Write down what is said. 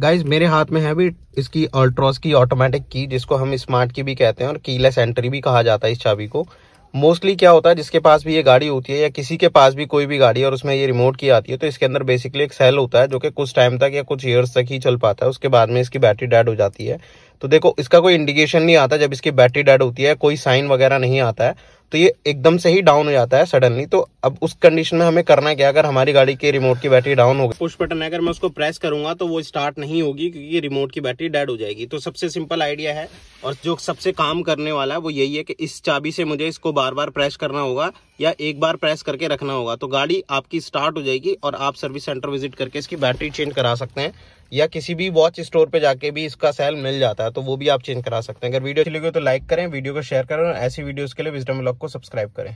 guys मेरे हाथ में है भी इसकी अल्ट्रॉस की ऑटोमेटिक की जिसको हम स्मार्ट की भी कहते हैं और कीलेस एंट्री भी कहा जाता है इस चाबी को मोस्टली क्या होता है जिसके पास भी ये गाड़ी होती है या किसी के पास भी कोई भी गाड़ी है और उसमें ये रिमोट की आती है तो इसके अंदर बेसिकली एक सेल होता है जो कि कुछ टाइम तक या कुछ ईयर्स तक ही चल पाता है उसके बाद में इसकी बैटरी डेड हो जाती है तो देखो इसका कोई इंडिकेशन नहीं आता जब इसकी बैटरी डेड होती है कोई साइन वगैरह नहीं आता है तो ये एकदम से ही डाउन हो जाता है सडनली तो अब उस कंडीशन में हमें करना क्या अगर हमारी गाड़ी की रिमोट की बैटरी डाउन होगी पुश बटन अगर मैं उसको प्रेस करूंगा तो वो स्टार्ट नहीं होगी क्योंकि रिमोट की बैटरी डेड हो जाएगी तो सबसे सिंपल आइडिया है और जो सबसे काम करने वाला है वो यही है कि इस चाबी से मुझे इसको बार बार प्रेस करना होगा या एक बार प्रेस करके रखना होगा तो गाड़ी आपकी स्टार्ट हो जाएगी और आप सर्विस सेंटर विजिट करके इसकी बैटरी चेंज करा सकते हैं या किसी भी वॉच स्टोर पे जाके भी इसका सेल मिल जाता है तो वो भी आप चेंज करा सकते हैं अगर वीडियो अच्छी लगी तो लाइक करें वीडियो को शेयर करें और ऐसी वीडियोस के लिए विजडम ब्लॉग को सब्सक्राइब करें